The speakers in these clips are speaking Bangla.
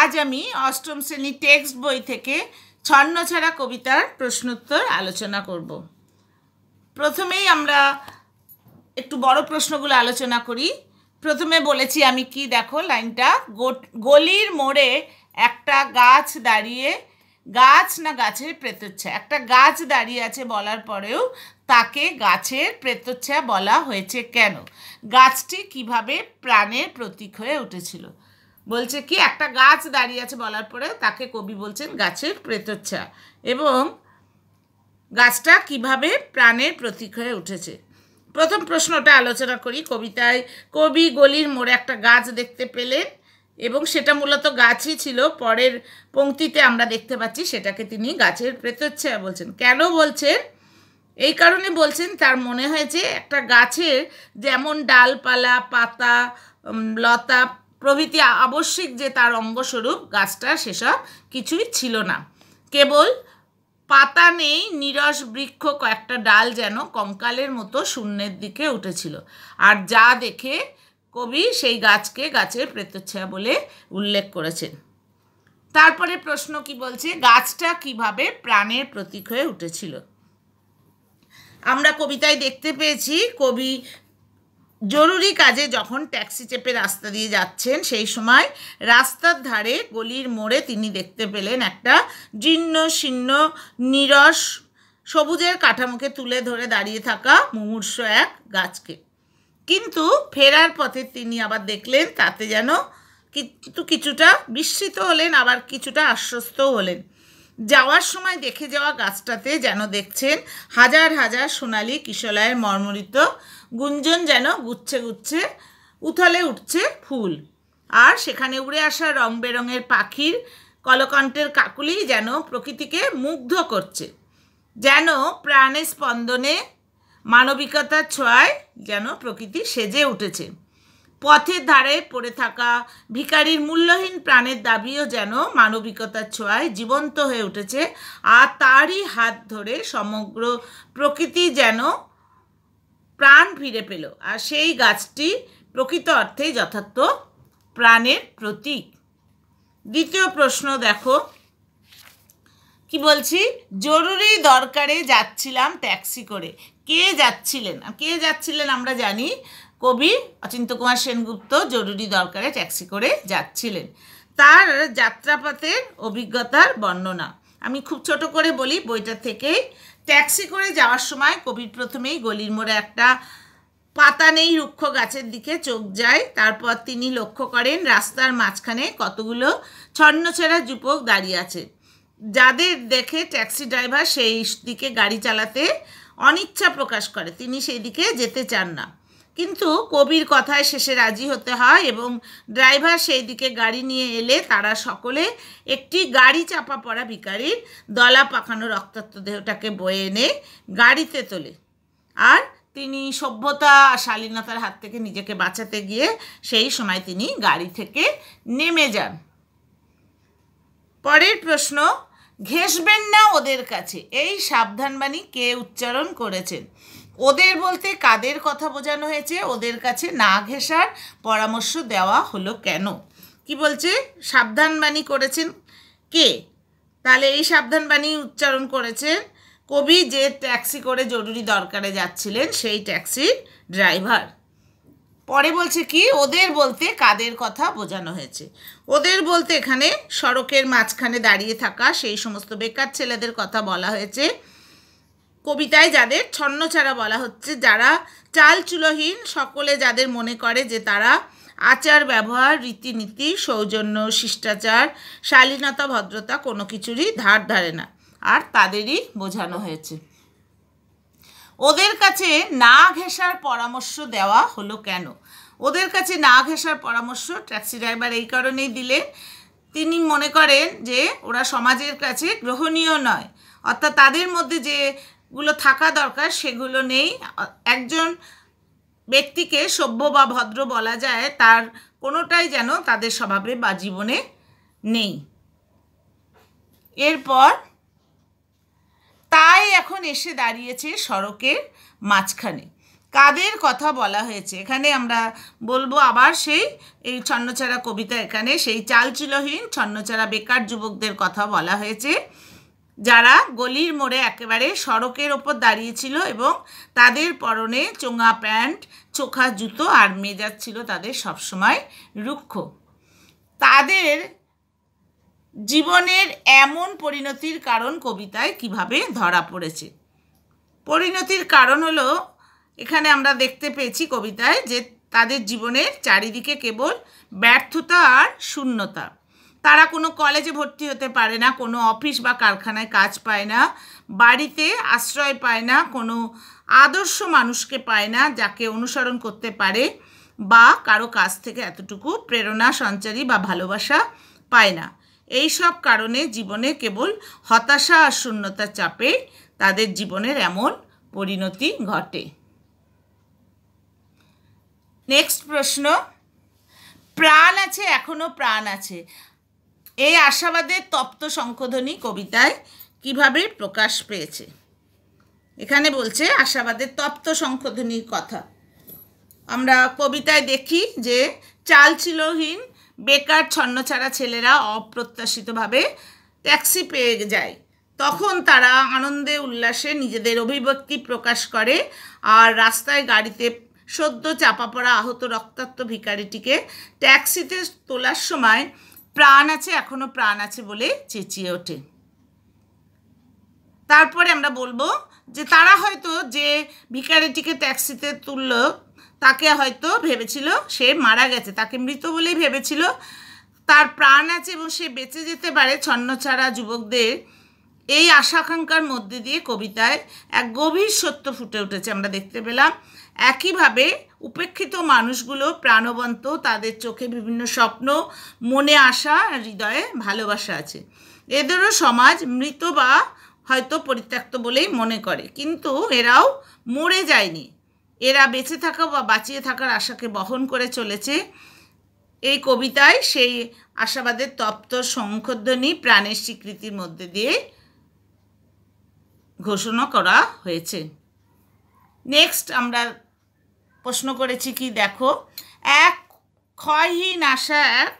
আজ আমি অষ্টম শ্রেণী টেক্সট বই থেকে ছন্নছাড়া কবিতার প্রশ্নোত্তর আলোচনা করব প্রথমেই আমরা একটু বড় প্রশ্নগুলো আলোচনা করি প্রথমে বলেছি আমি কি দেখো লাইনটা গলির মোড়ে একটা গাছ দাঁড়িয়ে গাছ না গাছের প্রেতচ্ছা একটা গাছ দাঁড়িয়ে আছে বলার পরেও তাকে গাছের প্রেতচ্ছা বলা হয়েছে কেন গাছটি কিভাবে প্রাণের প্রতীক হয়ে উঠেছিল বলছে কি একটা গাছ দাঁড়িয়ে আছে বলার পরে তাকে কবি বলছেন গাছের প্রেতচ্ছা এবং গাছটা কিভাবে প্রাণের প্রতীক হয়ে উঠেছে প্রথম প্রশ্নটা আলোচনা করি কবিতায় কবি গলির মোড়ে একটা গাছ দেখতে পেলেন এবং সেটা মূলত গাছই ছিল পরের পংক্তিতে আমরা দেখতে পাচ্ছি সেটাকে তিনি গাছের প্রেতচ্ছা বলছেন কেন বলছেন এই কারণে বলছেন তার মনে হয়েছে একটা গাছের যেমন ডালপালা পাতা লতা প্রভৃতি আবশ্যিক যে তার অঙ্গস্বরূপ গাছটা সেসব কিছুই ছিল না কেবল পাতা নেই নিরস বৃক্ষ কয়েকটা ডাল যেন কঙ্কালের মতো শূন্যের দিকে উঠেছিল আর যা দেখে কবি সেই গাছকে গাছের প্রেতচ্ছা বলে উল্লেখ করেছেন তারপরে প্রশ্ন কি বলছে গাছটা কিভাবে প্রাণের প্রতীক হয়ে উঠেছিল আমরা কবিতায় দেখতে পেয়েছি কবি জরুরি কাজে যখন ট্যাক্সি চেপে রাস্তা দিয়ে যাচ্ছেন সেই সময় রাস্তার ধারে গলির মোড়ে তিনি দেখতে পেলেন একটা জীর্ণ শীর্ণ নিরস সবুজের কাঠামোকে তুলে ধরে দাঁড়িয়ে থাকা মুমূর্ষ এক গাছকে কিন্তু ফেরার পথে তিনি আবার দেখলেন তাতে যেন কিন্তু কিছুটা বিস্মিত হলেন আবার কিছুটা আশ্বস্ত হলেন যাওয়ার সময় দেখে যাওয়া গাছটাতে যেন দেখছেন হাজার হাজার সোনালি কিশলায়ের মর্মরিত গুঞ্জন যেন গুচ্ছে গুচ্ছে উথলে উঠছে ফুল আর সেখানে উড়ে আসা রং বেরঙের পাখির কলকণ্ঠের কাকুলি যেন প্রকৃতিকে মুগ্ধ করছে যেন প্রাণে স্পন্দনে মানবিকতার ছোঁয়ায় যেন প্রকৃতি সেজে উঠেছে পথের ধারে পড়ে থাকা ভিকারির মূল্যহীন প্রাণের দাবিও যেন মানবিকতার ছোঁয়ায় জীবন্ত হয়ে উঠেছে আর তারই হাত ধরে সমগ্র প্রকৃতি যেন প্রাণ ফিরে পেল আর সেই গাছটি প্রকৃত অর্থেই যথার্থ প্রাণের প্রতীক দ্বিতীয় প্রশ্ন দেখো কি বলছি জরুরি দরকারে যাচ্ছিলাম ট্যাক্সি করে কে যাচ্ছিলেন কে যাচ্ছিলেন আমরা জানি কবি অচিন্ত কুমার সেনগুপ্ত জরুরি দরকারে ট্যাক্সি করে যাচ্ছিলেন তার যাত্রাপথের অভিজ্ঞতার বর্ণনা আমি খুব ছোট করে বলি বইটা থেকে ট্যাক্সি করে যাওয়ার সময় কবির প্রথমেই গলির মোড়ে একটা পাতা নেই রুক্ষ গাছের দিকে চোখ যায় তারপর তিনি লক্ষ্য করেন রাস্তার মাঝখানে কতগুলো ছন্নছেড়া যুবক দাঁড়িয়ে আছে যাদের দেখে ট্যাক্সি ড্রাইভার সেই দিকে গাড়ি চালাতে অনিচ্ছা প্রকাশ করে তিনি সেই দিকে যেতে চান না কিন্তু কবির কথায় শেষে রাজি হতে হয় এবং ড্রাইভার সেই দিকে গাড়ি নিয়ে এলে তারা সকলে একটি গাড়ি চাপা পড়া ভিকারির দলা পাকানো রক্তাক্ত দেহটাকে বয়ে এনে গাড়িতে তোলে আর তিনি সভ্যতা আর শালীনতার হাত থেকে নিজেকে বাঁচাতে গিয়ে সেই সময় তিনি গাড়ি থেকে নেমে যান পরের প্রশ্ন ঘেসবেন না ওদের কাছে এই সাবধানবাণী কে উচ্চারণ করেছেন ওদের বলতে কাদের কথা বোঝানো হয়েছে ওদের কাছে না ঘেঁষার পরামর্শ দেওয়া হলো কেন কি বলছে সাবধানবাণী করেছেন কে তাহলে এই সাবধানবাণী উচ্চারণ করেছেন কবি যে ট্যাক্সি করে জরুরি দরকারে যাচ্ছিলেন সেই ট্যাক্সির ড্রাইভার পরে বলছে কি ওদের বলতে কাদের কথা বোঝানো হয়েছে ওদের বলতে এখানে সড়কের মাঝখানে দাঁড়িয়ে থাকা সেই সমস্ত বেকার ছেলেদের কথা বলা হয়েছে কবিতায় যাদের ছন্নছাড়া বলা হচ্ছে যারা চাল চুলহীন সকলে যাদের মনে করে যে তারা আচার ব্যবহার রীতিনীতি সৌজন্য শিষ্টাচার শালীনতা ভদ্রতা কোনো কিছুরই ধার ধারে না আর তাদেরই বোঝানো হয়েছে ওদের কাছে না ঘেঁষার পরামর্শ দেওয়া হলো কেন ওদের কাছে না ঘেঁষার পরামর্শ ট্যাক্সি ড্রাইভার এই কারণেই দিলে তিনি মনে করেন যে ওরা সমাজের কাছে গ্রহণীয় নয় অর্থাৎ তাদের মধ্যে যে গুলো থাকা দরকার সেগুলো নেই একজন ব্যক্তিকে সভ্য বা ভদ্র বলা যায় তার কোনোটাই যেন তাদের স্বভাবে বা জীবনে নেই এরপর তাই এখন এসে দাঁড়িয়েছে সড়কের মাঝখানে কাদের কথা বলা হয়েছে এখানে আমরা বলবো আবার সেই এই ছন্নচারা কবিতা এখানে সেই চালচিলহীন ছন্নচারা বেকার যুবকদের কথা বলা হয়েছে যারা গলির মোড়ে একেবারে সড়কের ওপর দাঁড়িয়েছিল এবং তাদের পরনে চোঙা প্যান্ট চোখা জুতো আর মেজাজ ছিল তাদের সবসময় রুক্ষ তাদের জীবনের এমন পরিণতির কারণ কবিতায় কিভাবে ধরা পড়েছে পরিণতির কারণ হলো এখানে আমরা দেখতে পেয়েছি কবিতায় যে তাদের জীবনের চারিদিকে কেবল ব্যর্থতা আর শূন্যতা তারা কোনো কলেজে ভর্তি হতে পারে না কোনো অফিস বা কারখানায় কাজ পায় না বাড়িতে আশ্রয় পায় না কোনো আদর্শ মানুষকে পায় না যাকে অনুসরণ করতে পারে বা কারো কাছ থেকে এতটুকু প্রেরণা সঞ্চারী বা ভালোবাসা পায় না এই সব কারণে জীবনে কেবল হতাশা আর শূন্যতা চাপে তাদের জীবনের এমন পরিণতি ঘটে নেক্সট প্রশ্ন প্রাণ আছে এখনও প্রাণ আছে এই আশাবাদের তপ্ত সংশোধনী কবিতায় কিভাবে প্রকাশ পেয়েছে এখানে বলছে আশাবাদের তপ্ত সংশোধনীর কথা আমরা কবিতায় দেখি যে চাল ছিলহীন বেকার ছন্নছাড়া ছেলেরা অপ্রত্যাশিতভাবে ট্যাক্সি পেয়ে যায় তখন তারা আনন্দে উল্লাসে নিজেদের অভিব্যক্তি প্রকাশ করে আর রাস্তায় গাড়িতে সদ্য চাপা পড়া আহত রক্তাক্ত ভিকারিটিকে ট্যাক্সিতে তোলার সময় প্রাণ আছে এখনও প্রাণ আছে বলে চেঁচিয়ে ওঠে তারপরে আমরা বলবো যে তারা হয়তো যে ভিকারিটিকে ট্যাক্সিতে তুলল তাকে হয়তো ভেবেছিল সে মারা গেছে তাকে মৃত বলেই ভেবেছিল তার প্রাণ আছে এবং সে বেঁচে যেতে পারে ছন্নছাড়া যুবকদের এই আশাকাঙ্ক্ষার মধ্যে দিয়ে কবিতায় এক গভীর সত্য ফুটে উঠেছে আমরা দেখতে পেলাম একইভাবে উপেক্ষিত মানুষগুলো প্রাণবন্ত তাদের চোখে বিভিন্ন স্বপ্ন মনে আসা হৃদয়ে ভালোবাসা আছে এদেরও সমাজ মৃত বা হয়তো পরিত্যক্ত বলেই মনে করে কিন্তু এরাও মরে যায়নি এরা বেঁচে থাকা বা বাঁচিয়ে থাকার আশাকে বহন করে চলেছে এই কবিতায় সেই আশাবাদের তপ্ত সংখ্যধ্বনি প্রাণের স্বীকৃতির মধ্যে দিয়ে ঘোষণা করা হয়েছে নেক্সট আমরা প্রশ্ন করেছি কি দেখো এক ক্ষয়হীন আশা এক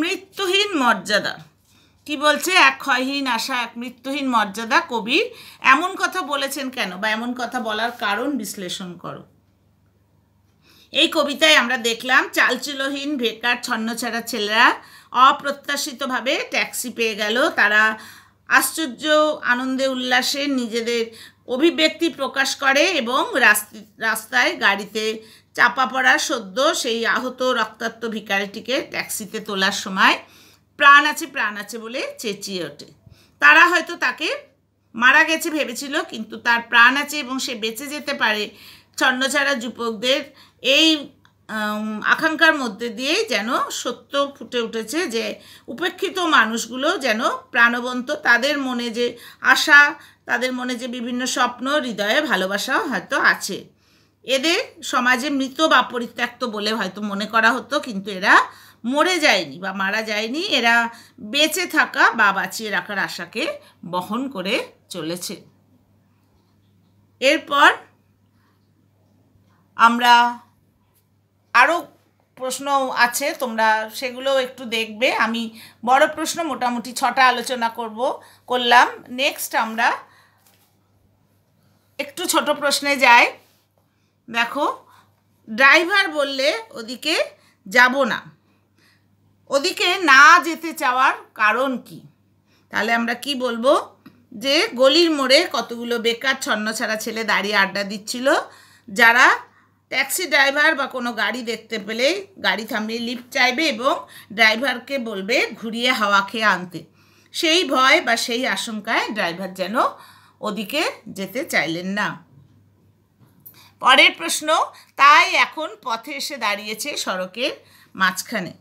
মৃত্যুহীন মর্যাদা কি বলছে এক ক্ষয়হীন আশা এক মৃত্যুহীন মর্যাদা কবির এমন কথা বলেছেন কেন বা এমন কথা বলার কারণ বিশ্লেষণ করো এই কবিতায় আমরা দেখলাম চালচিলহীন বেকার ছন্নছাড়া ছেলেরা অপ্রত্যাশিতভাবে ট্যাক্সি পেয়ে গেল তারা আশ্চর্য আনন্দে উল্লাসে নিজেদের অভিব্যক্তি প্রকাশ করে এবং রাস্তায় গাড়িতে চাপা পড়া সদ্য সেই আহত রক্তাক্ত ভিকারিটিকে ট্যাক্সিতে তোলার সময় প্রাণ আছে প্রাণ আছে বলে চেঁচিয়ে ওঠে তারা হয়তো তাকে মারা গেছে ভেবেছিল কিন্তু তার প্রাণ আছে এবং সে বেঁচে যেতে পারে ছন্নছাড়া যুবকদের এই আকাঙ্ক্ষার মধ্যে দিয়েই যেন সত্য ফুটে উঠেছে যে উপেক্ষিত মানুষগুলো যেন প্রাণবন্ত তাদের মনে যে আশা তাদের মনে যে বিভিন্ন স্বপ্ন হৃদয়ে ভালোবাসাও হয়তো আছে এদের সমাজে মৃত বা পরিত্যক্ত বলে হয়তো মনে করা হতো কিন্তু এরা মরে যায়নি বা মারা যায়নি এরা বেঁচে থাকা বা বাঁচিয়ে রাখার আশাকে বহন করে চলেছে এরপর আমরা আরও প্রশ্ন আছে তোমরা সেগুলো একটু দেখবে আমি বড় প্রশ্ন মোটামুটি ছটা আলোচনা করব করলাম নেক্সট আমরা একটু ছোট প্রশ্নে যাই দেখো ড্রাইভার বললে ওদিকে যাব না ওদিকে না যেতে চাওয়ার কারণ কি তাহলে আমরা কি বলবো যে গলির মোড়ে কতগুলো বেকার ছন্ন ছাড়া ছেলে দাঁড়িয়ে আড্ডা দিচ্ছিল যারা ট্যাক্সি ড্রাইভার বা কোনো গাড়ি দেখতে পেলে গাড়ি থামিয়ে লিফট চাইবে এবং ড্রাইভারকে বলবে ঘুরিয়ে হাওয়া খেয়ে আনতে সেই ভয় বা সেই আশঙ্কায় ড্রাইভার যেন ওদিকে যেতে চাইলেন না পরের প্রশ্ন তাই এখন পথে এসে দাঁড়িয়েছে সড়কের মাঝখানে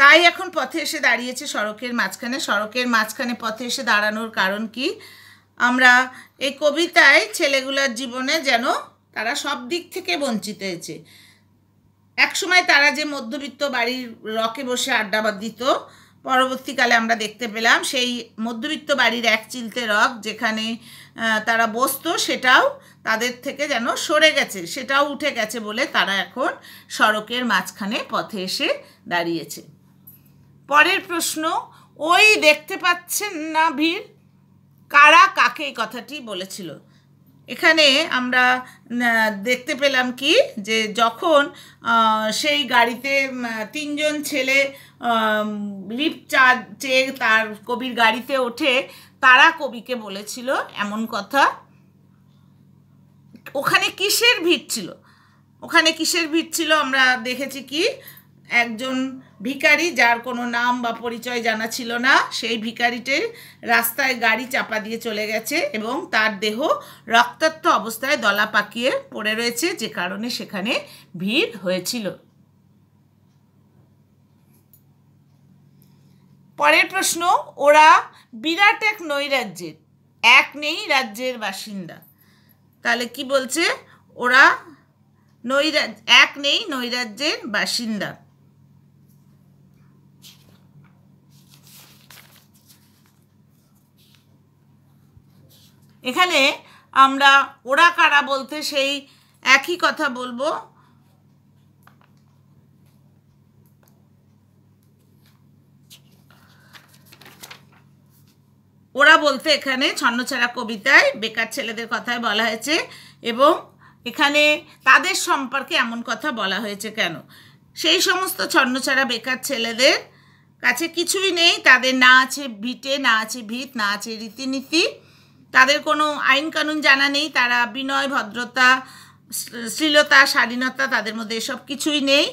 তাই এখন পথে এসে দাঁড়িয়েছে সড়কের মাঝখানে সড়কের মাঝখানে পথে এসে দাঁড়ানোর কারণ কি আমরা এই কবিতায় ছেলেগুলোর জীবনে যেন তারা সব দিক থেকে বঞ্চিত হয়েছে একসময় তারা যে মধ্যবিত্ত বাড়ির রকে বসে আড্ডাবাদ দিত পরবর্তীকালে আমরা দেখতে পেলাম সেই মধ্যবিত্ত বাড়ির এক চিলতে রক যেখানে তারা বসত সেটাও তাদের থেকে যেন সরে গেছে সেটাও উঠে গেছে বলে তারা এখন সড়কের মাঝখানে পথে এসে দাঁড়িয়েছে পরের প্রশ্ন ওই দেখতে পাচ্ছেন না ভিড় কারা কাকে এই কথাটি বলেছিল এখানে আমরা দেখতে পেলাম কি যে যখন সেই গাড়িতে তিনজন ছেলে লিফট চা চেয়ে তার কবির গাড়িতে ওঠে তারা কবিকে বলেছিল এমন কথা ওখানে কিসের ভিড় ছিল ওখানে কিসের ভিড় ছিল আমরা দেখেছি কি একজন ভিকারি যার কোনো নাম বা পরিচয় জানা ছিল না সেই ভিকারিটির রাস্তায় গাড়ি চাপা দিয়ে চলে গেছে এবং তার দেহ রক্তাক্ত অবস্থায় দলা পাকিয়ে পড়ে রয়েছে যে কারণে সেখানে ভিড় হয়েছিল পরের প্রশ্ন ওরা বিরাট এক নৈরাজ্যের এক নেই রাজ্যের বাসিন্দা তাহলে কি বলছে ওরা নৈরাজ এক নেই নৈরাজ্যের বাসিন্দা এখানে আমরা ওরা কারা বলতে সেই একই কথা বলবো ওরা বলতে এখানে ছন্নছাড়া কবিতায় বেকার ছেলেদের কথায় বলা হয়েছে এবং এখানে তাদের সম্পর্কে এমন কথা বলা হয়েছে কেন সেই সমস্ত ছন্নছাড়া বেকার ছেলেদের কাছে কিছুই নেই তাদের না আছে ভিটে না আছে ভিত না আছে রীতিনীতি তাদের কোনো আইন কানুন জানা নেই তারা বিনয় ভদ্রতা শ্লীলতা স্বাধীনতা তাদের মধ্যে এসব কিছুই নেই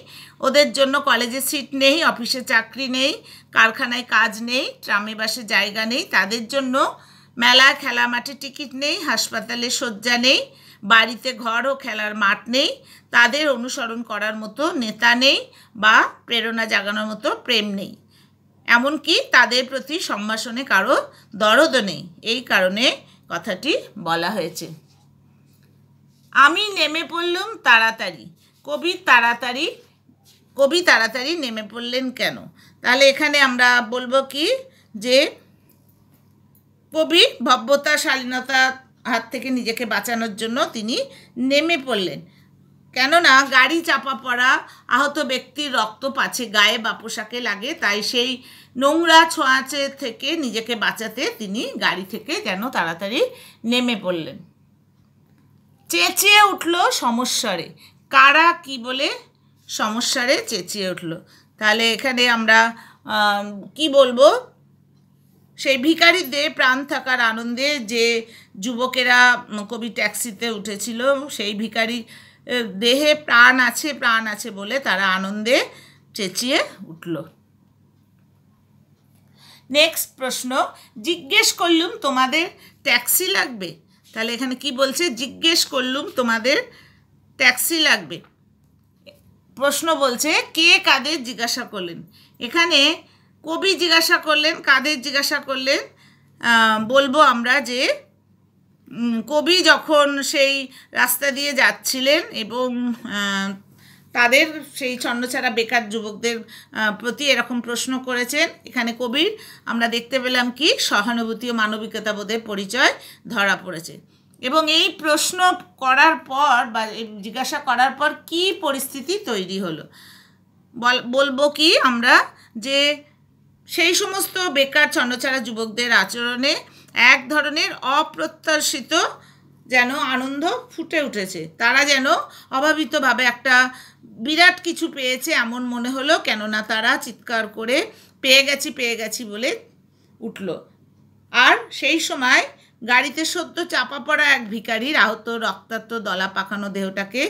ওদের জন্য কলেজে সিট নেই অফিসে চাকরি নেই কারখানায় কাজ নেই ট্রামে বাসে জায়গা নেই তাদের জন্য মেলা খেলা মাঠে টিকিট নেই হাসপাতালে শয্যা নেই বাড়িতে ঘর ও খেলার মাঠ নেই তাদের অনুসরণ করার মতো নেতা নেই বা প্রেরণা জাগানোর মতো প্রেম নেই এমনকি তাদের প্রতি সম্ভাষণে কারো দরদও নেই এই কারণে কথাটি বলা হয়েছে আমি নেমে পড়লুম তাড়াতাড়ি কবি তাড়াতাড়ি কবি তাড়াতাড়ি নেমে পড়লেন কেন তাহলে এখানে আমরা বলবো কি যে কবি ভব্যতা শালীনতা হাত থেকে নিজেকে বাঁচানোর জন্য তিনি নেমে পড়লেন কেননা গাড়ি চাপা পড়া আহত ব্যক্তির রক্ত পাছে গায়ে বা পোশাকে লাগে তাই সেই নোংরা ছোঁয়াচে থেকে নিজেকে বাঁচাতে তিনি গাড়ি থেকে যেন তাড়াতাড়ি নেমে পড়লেন চেঁচিয়ে উঠল সমস্যারে কারা কি বলে সমস্যারে চেঁচিয়ে উঠল তাহলে এখানে আমরা কি বলবো সেই ভিকারিদের প্রাণ থাকার আনন্দে যে যুবকেরা কবি ট্যাক্সিতে উঠেছিল সেই ভিকারি দেহে প্রাণ আছে প্রাণ আছে বলে তারা আনন্দে চেঁচিয়ে উঠল নেক্সট প্রশ্ন জিজ্ঞেস করলুম তোমাদের ট্যাক্সি লাগবে তাহলে এখানে কি বলছে জিজ্ঞেস করলুম তোমাদের ট্যাক্সি লাগবে প্রশ্ন বলছে কে কাদের জিজ্ঞাসা করলেন এখানে কবি জিজ্ঞাসা করলেন কাদের জিজ্ঞাসা করলেন বলবো আমরা যে কবি যখন সেই রাস্তা দিয়ে যাচ্ছিলেন এবং তাদের সেই ছন্নছাড়া বেকার যুবকদের প্রতি এরকম প্রশ্ন করেছেন এখানে কবির আমরা দেখতে পেলাম কি সহানুভূতি ও মানবিকতাবোধের পরিচয় ধরা পড়েছে এবং এই প্রশ্ন করার পর বা জিজ্ঞাসা করার পর কি পরিস্থিতি তৈরি হলো বলবো কি আমরা যে সেই সমস্ত বেকার ছন্নছাড়া যুবকদের আচরণে এক ধরনের অপ্রত্যাশিত যেন আনন্দ ফুটে উঠেছে তারা যেন অভাবিতভাবে একটা বিরাট কিছু পেয়েছে এমন মনে হলো কেননা তারা চিৎকার করে পেয়ে গেছি পেয়ে গেছি বলে উঠল আর সেই সময় গাড়িতে সদ্য চাপা পড়া এক ভিকারির আহত রক্তাক্ত দলা পাকানো দেহটাকে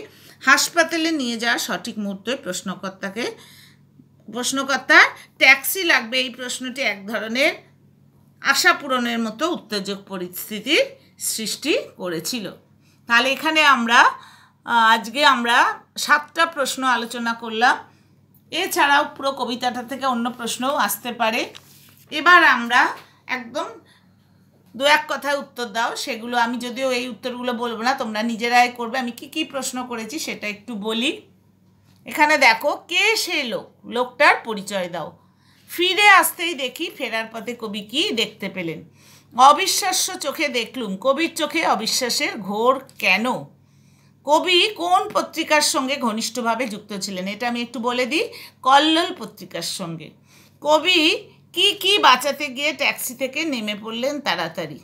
হাসপাতালে নিয়ে যাওয়া সঠিক মুহূর্তে প্রশ্নকর্তাকে প্রশ্নকর্তা ট্যাক্সি লাগবে এই প্রশ্নটি এক ধরনের আশা পূরণের মতো উত্তেজক পরিস্থিতির সৃষ্টি করেছিল তাহলে এখানে আমরা আজকে আমরা সাতটা প্রশ্ন আলোচনা করলাম এছাড়াও পুরো কবিতাটা থেকে অন্য প্রশ্নও আসতে পারে এবার আমরা একদম দু এক কথায় উত্তর দাও সেগুলো আমি যদিও এই উত্তরগুলো বলবো না তোমরা নিজেরাই করবে আমি কি কি প্রশ্ন করেছি সেটা একটু বলি এখানে দেখো কে সে লোক লোকটার পরিচয় দাও ফিরে আসতেই দেখি ফেরার পথে কবি কি দেখতে পেলেন অবিশ্বাস্য চোখে দেখলুম কবির চোখে অবিশ্বাসের ঘোর কেন কবি কোন পত্রিকার সঙ্গে ঘনিষ্ঠভাবে যুক্ত ছিলেন এটা আমি একটু বলে দিই কল্লোল পত্রিকার সঙ্গে কবি কি কি বাঁচাতে গিয়ে ট্যাক্সি থেকে নেমে পড়লেন তাড়াতাড়ি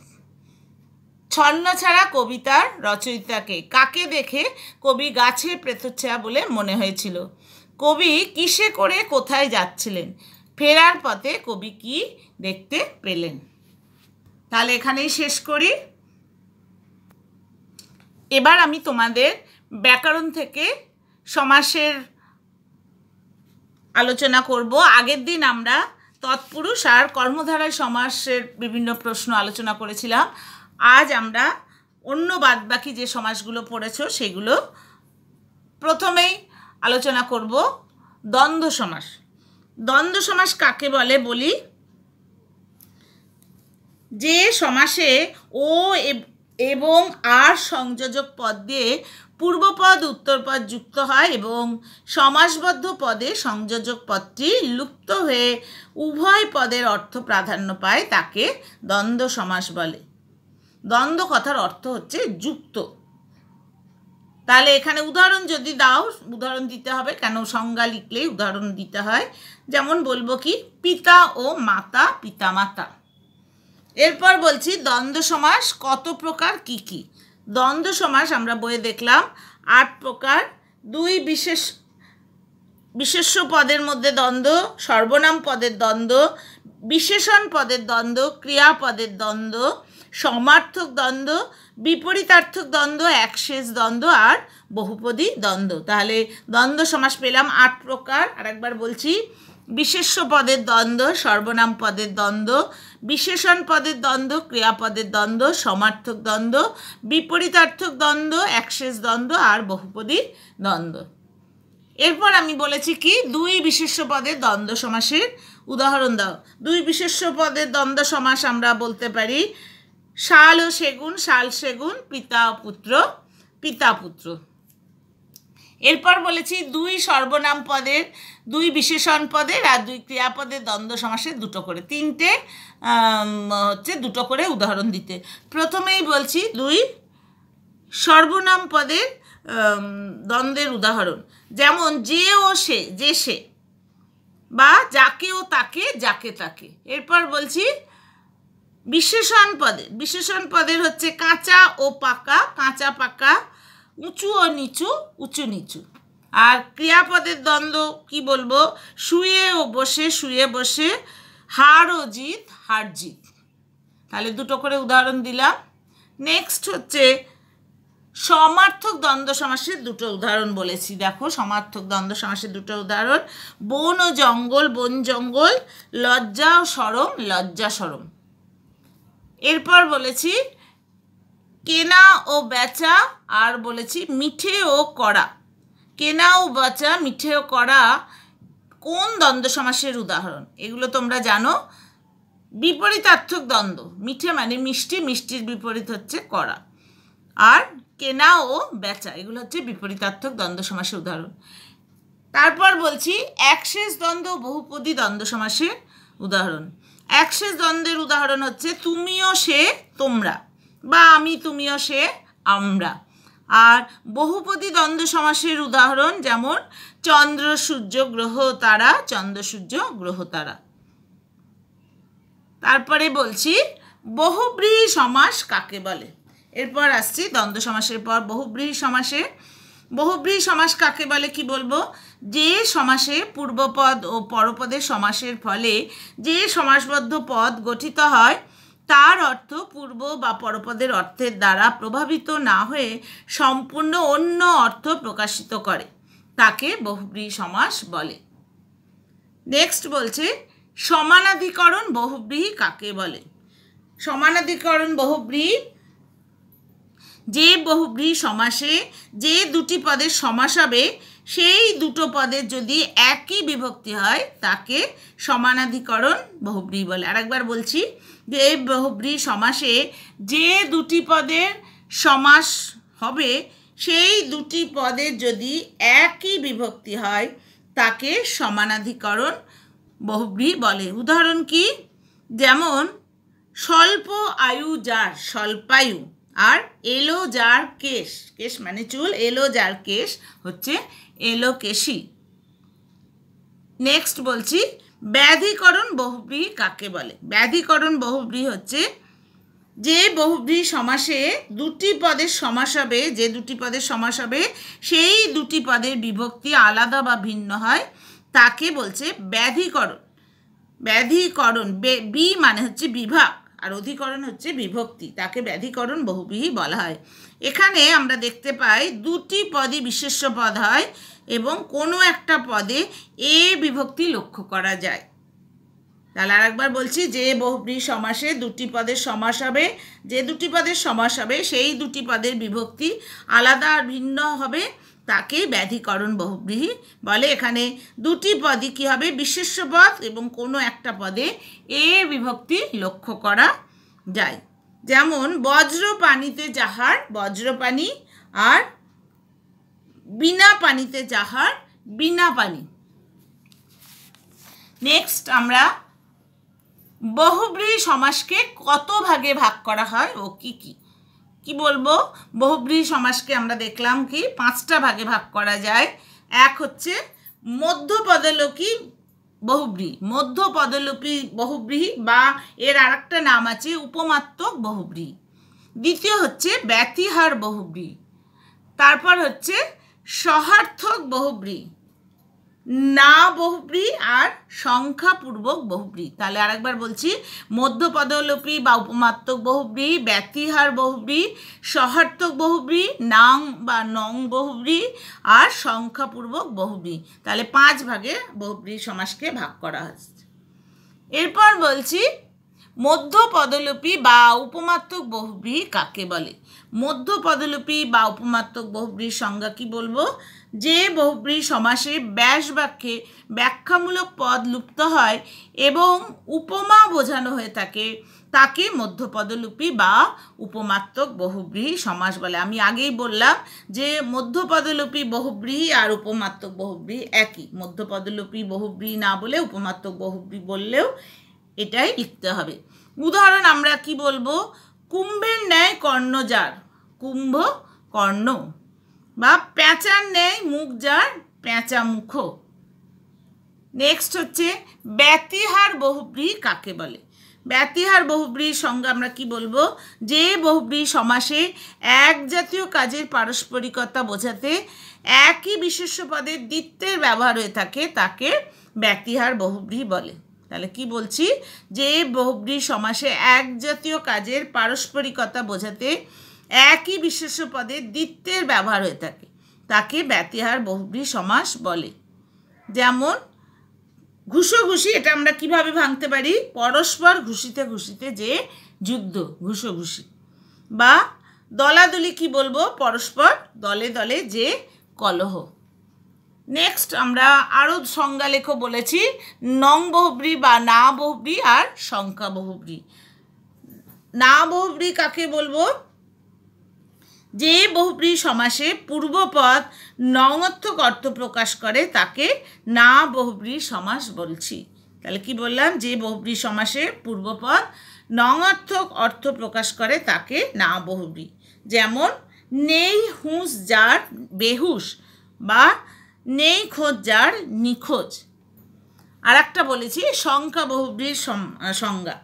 ছন্ন ছাড়া কবিতার রচয়িতাকে কাকে দেখে কবি গাছের প্রেতচ্ছা বলে মনে হয়েছিল কবি কিসে করে কোথায় যাচ্ছিলেন ফেরার পথে কবি কি দেখতে পেলেন তাহলে এখানেই শেষ করি এবার আমি তোমাদের ব্যাকরণ থেকে সমাসের আলোচনা করব আগের দিন আমরা তৎপুরুষ আর কর্মধারায় সমাসের বিভিন্ন প্রশ্ন আলোচনা করেছিলাম আজ আমরা অন্য বাদ বাকি যে সমাসগুলো পড়েছ সেগুলো প্রথমেই আলোচনা করব দ্বন্দ্ব সমাস দ্বন্দ্ব সমাস কাকে বলে বলি যে সমাসে ও এবং আর সংযোজক পদ দিয়ে পূর্বপদ উত্তরপদ যুক্ত হয় এবং সমাসবদ্ধ পদে সংযোজক পদটি লুপ্ত হয়ে উভয় পদের অর্থ প্রাধান্য পায় তাকে দ্বন্দ্ব সমাস বলে দ্বন্দ্ব কথার অর্থ হচ্ছে যুক্ত তাহলে এখানে উদাহরণ যদি দাও উদাহরণ দিতে হবে কেন সংজ্ঞা লিখলেই উদাহরণ দিতে হয় যেমন বলবো কি পিতা ও মাতা পিতা মাতা এরপর বলছি দ্বন্দ্ব সমাস কত প্রকার কি কি দ্বন্দ্ব সমাস আমরা বইয়ে দেখলাম আট প্রকার দুই বিশেষ বিশেষ পদের মধ্যে দ্বন্দ্ব সর্বনাম পদের দ্বন্দ্ব বিশেষণ পদের দ্বন্দ্ব ক্রিয়াপদের দ্বন্দ্ব সমার্থক দ্বন্দ্ব বিপরীতার্থক দ্বন্দ্ব একশেষ দ্বন্দ্ব আর বহুপদী দ্বন্দ্ব তাহলে দ্বন্দ্ব সমাস পেলাম আট প্রকার আরেকবার বলছি বিশেষ্য পদের দ্বন্দ্ব সর্বনাম পদের দ্বন্দ্ব বিশেষণ পদের দ্বন্দ্ব ক্রিয়াপদের দ্বন্দ্ব সমার্থক দ্বন্দ্ব বিপরীতার্থক দ্বন্দ্ব একশেষ দ্বন্দ্ব আর বহুপদী দ্বন্দ্ব এরপর আমি বলেছি কি দুই বিশেষ্য পদের দ্বন্দ্ব সমাসের উদাহরণ দাও দুই বিশেষ্য পদের দ্বন্দ্ব সমাস আমরা বলতে পারি শাল ও সেগুন শাল সেগুন পিতা পুত্র পিতা পুত্র এরপর বলেছি দুই সর্বনাম পদের দুই বিশেষণ পদের আর দুই ক্রিয়াপদের দ্বন্দ্ব সমাসের দুটো করে তিনটে হচ্ছে দুটো করে উদাহরণ দিতে প্রথমেই বলছি দুই সর্বনাম পদের দ্বন্দ্বের উদাহরণ যেমন যে ও সে যে সে বা যাকে ও তাকে যাকে তাকে এরপর বলছি বিশেষণ পদে বিশেষণ পদের হচ্ছে কাঁচা ও পাকা কাঁচা পাকা উঁচু ও নিচু উঁচু নিচু আর ক্রিয়াপদের দ্বন্দ্ব কি বলবো শুয়ে ও বসে শুয়ে বসে হার ও জিত হার জিত তাহলে দুটো করে উদাহরণ দিলাম নেক্সট হচ্ছে সমার্থক দ্বন্দ্ব সমাসের দুটো উদাহরণ বলেছি দেখো সমার্থক দ্বন্দ্ব সমাসের দুটো উদাহরণ বন ও জঙ্গল বন জঙ্গল লজ্জা ও সরম লজ্জা সরম এরপর বলেছি কেনা ও বেচা আর বলেছি মিঠে ও করা কেনা ও বেচা মিঠে ও করা কোন দ্বন্দ্ব সমাসের উদাহরণ এগুলো তোমরা জানো বিপরীতার্থক দ্বন্দ্ব মিঠে মানে মিষ্টি মিষ্টির বিপরীত হচ্ছে করা আর কেনা ও বেচা এগুলো হচ্ছে বিপরীতার্থক দ্বন্দ্ব সমাসের উদাহরণ তারপর বলছি একশেষ দ্বন্দ্ব বহুপদী দ্বন্দ্ব সমাসের উদাহরণ অ্যাক্সেস দ্বন্দ্বের উদাহরণ হচ্ছে তুমিও সে তোমরা বা আমি তুমিও সে আমরা আর বহুপদী দ্বন্দ্ব সমাসের উদাহরণ যেমন চন্দ্র সূর্য গ্রহ তারা চন্দ্র সূর্য গ্রহ তারা তারপরে বলছি বহুব্রীহী সমাস কাকে বলে এরপর আসছি দ্বন্দ্ব সমাসের পর বহুব্রীহী সমাসে বহুব্রীহী সমাস কাকে বলে কি বলবো যে সমাসে পূর্বপদ ও পরপদের সমাসের ফলে যে সমাসবদ্ধ পদ গঠিত হয় তার অর্থ পূর্ব বা পরপদের অর্থের দ্বারা প্রভাবিত না হয়ে সম্পূর্ণ অন্য অর্থ প্রকাশিত করে তাকে বহুব্রীহী সমাস বলে নেক্সট বলছে সমানাধিকরণ বহুব্রীহী কাকে বলে সমানাধিকরণ বহুব্রীহী যে বহুব্রী সমাসে যে দুটি পদের সমাস হবে সেই দুটো পদের যদি একই বিভক্তি হয় তাকে সমানাধিকরণ বহুব্রী বলে আরেকবার বলছি যে এই বহুব্রী সমাসে যে দুটি পদের সমাস হবে সেই দুটি পদের যদি একই বিভক্তি হয় তাকে সমানাধিকরণ বহুব্রী বলে উদাহরণ কি যেমন স্বল্প আয়ু যার স্বল্পায়ু আর এলো যার কেশ কেশ মানে চুল এলো যার কেশ হচ্ছে এলো কেশি নেক্সট বলছি ব্যাধিকরণ বহুব্রী কাকে বলে ব্যাধিকরণ বহুব্রী হচ্ছে যে বহুব্রী সমাসে দুটি পদের সমাস হবে যে দুটি পদের সমাস হবে সেই দুটি পদের বিভক্তি আলাদা বা ভিন্ন হয় তাকে বলছে ব্যাধিকরণ ব্যাধিকরণ বি মানে হচ্ছে বিভাগ আর অধিকরণ হচ্ছে বিভক্তি তাকে ব্যাধিকরণ বহুবিহি বলা হয় এখানে আমরা দেখতে পাই দুটি পদই বিশেষ্য পদ হয় এবং কোনো একটা পদে এ বিভক্তি লক্ষ্য করা যায় তাহলে একবার বলছি যে বহুব্রী সমাসে দুটি পদের সমাস হবে যে দুটি পদের সমাস হবে সেই দুটি পদের বিভক্তি আলাদা আর ভিন্ন হবে তাকে ব্যাধিকরণ বহুব্রীহি বলে এখানে দুটি পদই কী হবে বিশেষ্য পদ এবং কোনো একটা পদে এ বিভক্তি লক্ষ্য করা যায় যেমন বজ্র পানিতে যাহার বজ্রপানি আর বিনা পানিতে যাহার বিনা পানি নেক্সট আমরা বহুব্রীহি সমাজকে কত ভাগে ভাগ করা হয় ও কি কী কি বলবো বহুব্রীহি সমাসকে আমরা দেখলাম কি পাঁচটা ভাগে ভাগ করা যায় এক হচ্ছে মধ্য পদলোকী বহুব্রীহি মধ্য বহুব্রীহি বা এর আর একটা নাম আছে উপমাত্মক বহুব্রীহি দ্বিতীয় হচ্ছে ব্যতিহার বহুব্রীহি তারপর হচ্ছে সহার্থক বহুব্রীহি না বহুব্রী আর সংখ্যাপূর্বক বহুব্রী তাহলে আরেকবার বলছি মধ্যপদলোপী বা উপমাত্মক বহুব্রী ব্যতিহার বহুব্রী সহার্থক বহুব্রী নাং বা নং বহুব্রী আর সংখ্যাপূর্বক বহুব্রী তাহলে পাঁচ ভাগে বহুব্রী সমাসকে ভাগ করা হচ্ছে এরপর বলছি মধ্য বা উপমাত্মক বহুব্রী কাকে বলে মধ্য বা উপমাত্মক বহুব্রীর সংজ্ঞা কি বলবো যে বহুব্রী সমাসে ব্যাস বাক্যে ব্যাখ্যামূলক পদ লুপ্ত হয় এবং উপমা বোঝানো হয়ে থাকে তাকে মধ্যপদলুপি বা উপমাত্মক বহুব্রীহী সমাস বলে আমি আগেই বললাম যে মধ্যপদলুপি বহুব্রীহী আর উপমাত্মক বহুব্রীহী একই মধ্যপদলুপি বহুব্রীহী না বলে উপমাত্মক বহুব্রী বললেও এটাই লিখতে হবে উদাহরণ আমরা কি বলবো কুম্ভের ন্যায় কর্ণজার কুম্ভ কর্ণ বা প্যাঁচার নেই মুখ যার প্যাঁচা মুখ নেক্সট হচ্ছে ব্যতিহার বহুব্রী কাকে বলে ব্যতিহার বহুব্রীর সঙ্গে আমরা কি বলবো যে বহুব্রী সমাসে এক জাতীয় কাজের পারস্পরিকতা বোঝাতে একই বিশেষ্য পদের দ্বিত্বের ব্যবহার হয়ে থাকে তাকে ব্যতিহার বহুব্রী বলে তাহলে কি বলছি যে বহুব্রী সমাসে এক জাতীয় কাজের পারস্পরিকতা বোঝাতে একই বিশেষ পদে দ্বিত্বের ব্যবহার হয়ে থাকে তাকে ব্যতিহার বহুব্রী সমাস বলে যেমন ঘুষো ঘুষি এটা আমরা কিভাবে ভাঙতে পারি পরস্পর ঘুষিতে ঘুষিতে যে যুদ্ধ ঘুষো ঘুষি বা দলাদলি কি বলবো পরস্পর দলে দলে যে কলহ নেক্সট আমরা আরও সংজ্ঞালেখ বলেছি নং বহুব্রী বা না বহুব্রী আর সংখ্যা বহুব্রী না বহুব্রী কাকে বলবো যে বহুব্রী সমাসে পূর্বপদ নঙর্থক অর্থ প্রকাশ করে তাকে না বহুব্রী সমাস বলছি তাহলে কি বললাম যে বহুব্রী সমাসে পূর্বপদ নঙর্থক অর্থ প্রকাশ করে তাকে না বহুব্রী যেমন নেই হুঁস যার বেহুশ বা নেই খোঁজ যার নিখোঁজ আর একটা বলেছি সংখ্যা বহুব্রীর সংজ্ঞা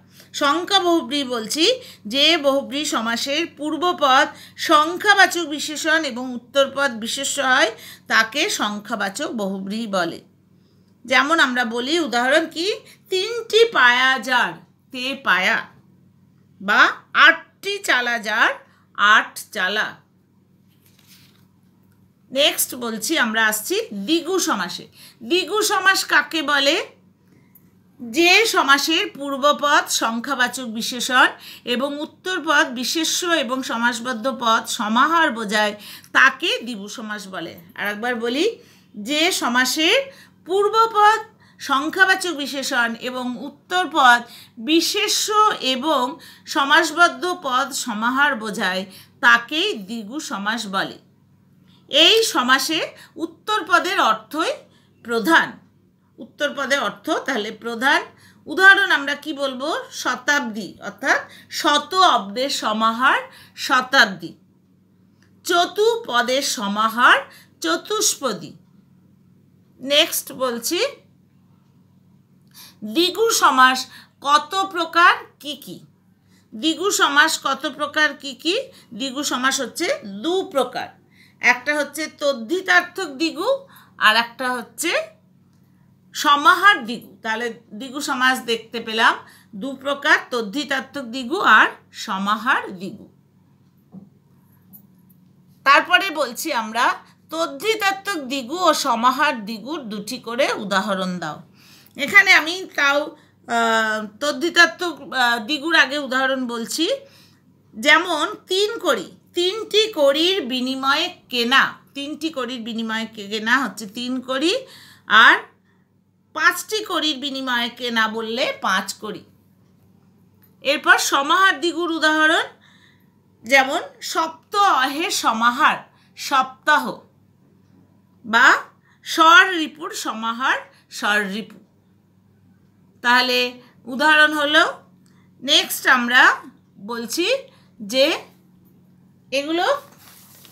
সংখ্যা বহুব্রী বলছি যে বহুব্রী সমাসের পূর্বপদ সংখ্যাবাচক বিশেষণ এবং উত্তরপদ বিশেষ হয় তাকে সংখ্যাবাচক বহুব্রী বলে যেমন আমরা বলি উদাহরণ কি তিনটি পায়া যার তে পায়া বা আটটি চালা যার আট চালা নেক্সট বলছি আমরা আসছি দ্বিগু সমাসে দ্বিগু সমাস কাকে বলে যে সমাসের পূর্বপদ সংখ্যাবাচক বিশেষণ এবং উত্তরপদ বিশেষ্য এবং সমাসবদ্ধ পদ সমাহার বোঝায় তাকে দিবু সমাস বলে আর একবার বলি যে সমাসের পূর্বপদ সংখ্যাবাচক বিশেষণ এবং উত্তরপদ বিশেষ্য এবং সমাসবদ্ধ পদ সমাহার বোঝায় তাকেই দ্বিগু সমাস বলে এই সমাসে উত্তরপদের অর্থই প্রধান উত্তর পদে অর্থ তাহলে প্রধান উদাহরণ আমরা কি বলবো শতাব্দী অর্থাৎ শত অব্দের সমাহার শতাব্দী চতু সমাহার চতুষ্পদী নেক্সট বলছি দ্বিগু সমাস কত প্রকার কি কি দ্বিগু সমাস কত প্রকার কি কি দ্বিগু সমাস হচ্ছে দু প্রকার একটা হচ্ছে তদ্ধিতার্থক দ্বিগু আর একটা হচ্ছে সমাহার দিগু তাহলে দিগু সমাজ দেখতে পেলাম দু প্রকার তদ্ধিতাত্মক দিগু আর সমাহার দিগু তারপরে বলছি আমরা তদ্ধিতাত্মক দিগু ও সমাহার দিগুর দুটি করে উদাহরণ দাও এখানে আমি তাও তদ্ধিতাত্মক দিগুর আগে উদাহরণ বলছি যেমন তিন করি তিনটি করির বিনিময়ে কেনা তিনটি করির বিনিময়ে কেনা হচ্ছে তিন করি আর পাঁচটি করির বিনিময়ে কেনা বললে পাঁচ করি এরপর সমাহার দিগুর উদাহরণ যেমন সপ্ত অহে সমাহার সপ্তাহ বা স্বর রিপুর সমাহার স্বর রিপু তাহলে উদাহরণ হলো নেক্সট আমরা বলছি যে এগুলো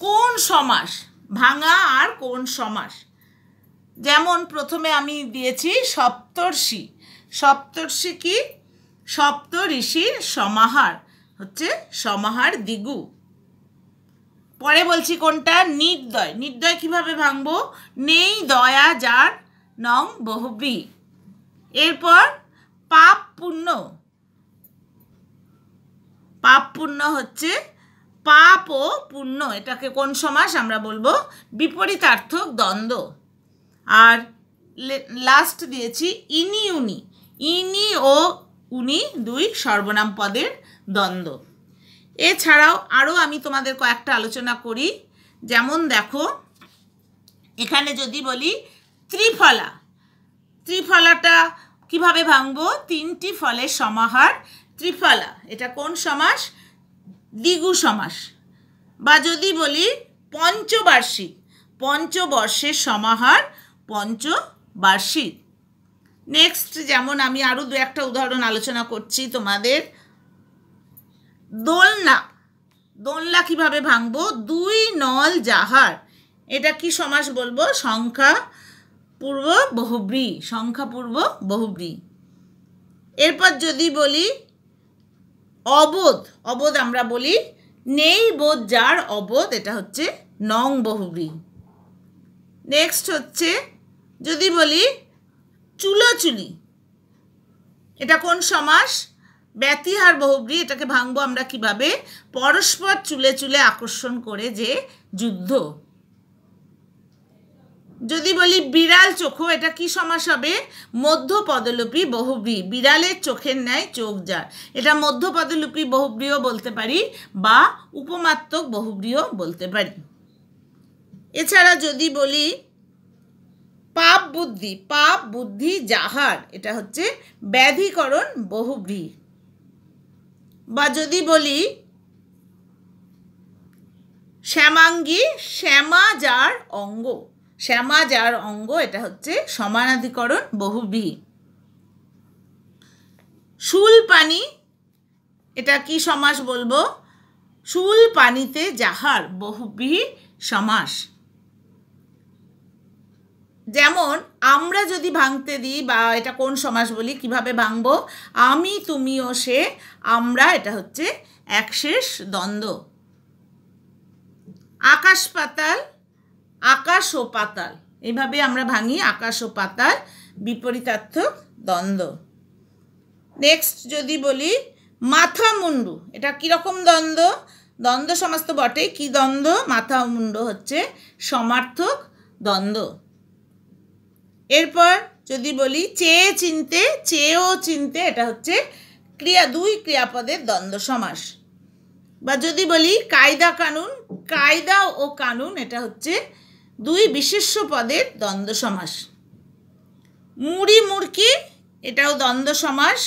কোন সমাস ভাঙা আর কোন সমাস যেমন প্রথমে আমি দিয়েছি সপ্তর্ষি সপ্তর্ষি কি সপ্ত ঋষির সমাহার হচ্ছে সমাহার দিগু পরে বলছি কোনটা নির্দয় নির্দয় কিভাবে ভাঙব নেই দয়া যার নং বহুবি এরপর পাপ পুণ্য পাপ পুণ্য হচ্ছে পাপ ও পুণ্য এটাকে কোন সমাস আমরা বলবো বিপরীতার্থক দ্বন্দ্ব আর লাস্ট দিয়েছি ইনি উনি ইনি ও উনি দুই সর্বনাম পদের দ্বন্দ্ব এছাড়াও আরও আমি তোমাদের কয়েকটা আলোচনা করি যেমন দেখো এখানে যদি বলি ত্রিফলা ত্রিফলাটা কিভাবে ভাঙব তিনটি ফলের সমাহার ত্রিফলা এটা কোন সমাস দ্বিগু সমাস বা যদি বলি পঞ্চবার্ষিক পঞ্চবর্ষের সমাহার পঞ্চবার্ষিক নেক্সট যেমন আমি আরও দু একটা উদাহরণ আলোচনা করছি তোমাদের দোলনা দোলনা কীভাবে ভাঙবো দুই নল জাহার এটা কি সমাস বলবো সংখ্যা পূর্ব বহুব্রী সংখ্যাপূর্ব বহুব্রী এরপর যদি বলি অবোধ অবোধ আমরা বলি নেই বোধ যার অবোধ এটা হচ্ছে নং বহুব্রী নেক্সট হচ্ছে যদি বলি চুলোচুলি এটা কোন সমাস ব্যতিহার বহুব্রী এটাকে ভাঙবো আমরা কিভাবে পরস্পর চুলে চুলে আকর্ষণ করে যে যুদ্ধ যদি বলি বিড়াল চোখও এটা কি সমাস হবে মধ্য পদলুপি বহুব্রী বিড়ালের চোখের ন্যায় চোখ যার এটা মধ্য পদলুপি বহুব্রীও বলতে পারি বা উপমাত্মক বহুব্রীও বলতে পারি এছাড়া যদি বলি পাপ বুদ্ধি পাপ বুদ্ধি যাহার এটা হচ্ছে ব্যাধিকরণ বহুব্রী বা যদি বলি শ্যামাঙ্গী শ্যামা যার অঙ্গ শ্যামা যার অঙ্গ এটা হচ্ছে সমানাধিকরণ বহুব্রী শুল পানি এটা কি সমাস বলবো শুল পানিতে যাহার বহুব্রী সমাস যেমন আমরা যদি ভাঙতে দিই বা এটা কোন সমাস বলি কিভাবে ভাঙব আমি তুমি ও সে আমরা এটা হচ্ছে একশেষ দ্বন্দ্ব আকাশ পাতাল আকাশ ও পাতাল এইভাবে আমরা ভাঙি আকাশ ও পাতাল বিপরীতার্থক দ্বন্দ্ব নেক্সট যদি বলি মাথা মুন্ডু এটা কীরকম দ্বন্দ্ব দ্বন্দ্ব সমাজ তো বটে কী দ্বন্দ্ব মাথা মুন্ডু হচ্ছে সমার্থক দ্বন্দ্ব এরপর যদি বলি চেয়ে চিনতে চেয়েও চিনতে এটা হচ্ছে ক্রিয়া দুই ক্রিয়াপদের দ্বন্দ্ব সমাস বা যদি বলি কায়দা কানুন কায়দা ও কানুন এটা হচ্ছে দুই বিশেষ্য পদের দ্বন্দ্ব সমাস মুড়ি মুড়কি এটাও দ্বন্দ্ব সমাস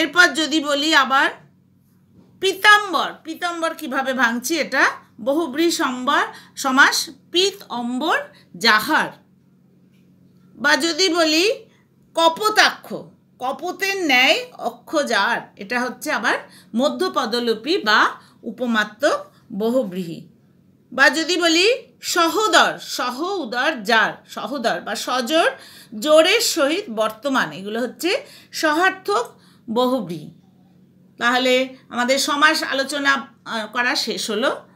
এরপর যদি বলি আবার পীতাম্বর পীতাম্বর কিভাবে ভাঙছি এটা বহুব্রী সম্বর সমাস পিত অম্বর জাহার বা যদি বলি কপতাক্ষ কপতের ন্যায় অক্ষ যার এটা হচ্ছে আবার মধ্যপদলোপী বা উপমাত্মক বহুব্রীহী বা যদি বলি সহদর সহ উদর যার সহদর বা সজর জোরের সহিত বর্তমান এগুলো হচ্ছে সহার্থক বহুব্রীহী তাহলে আমাদের সমাস আলোচনা করা শেষ হলো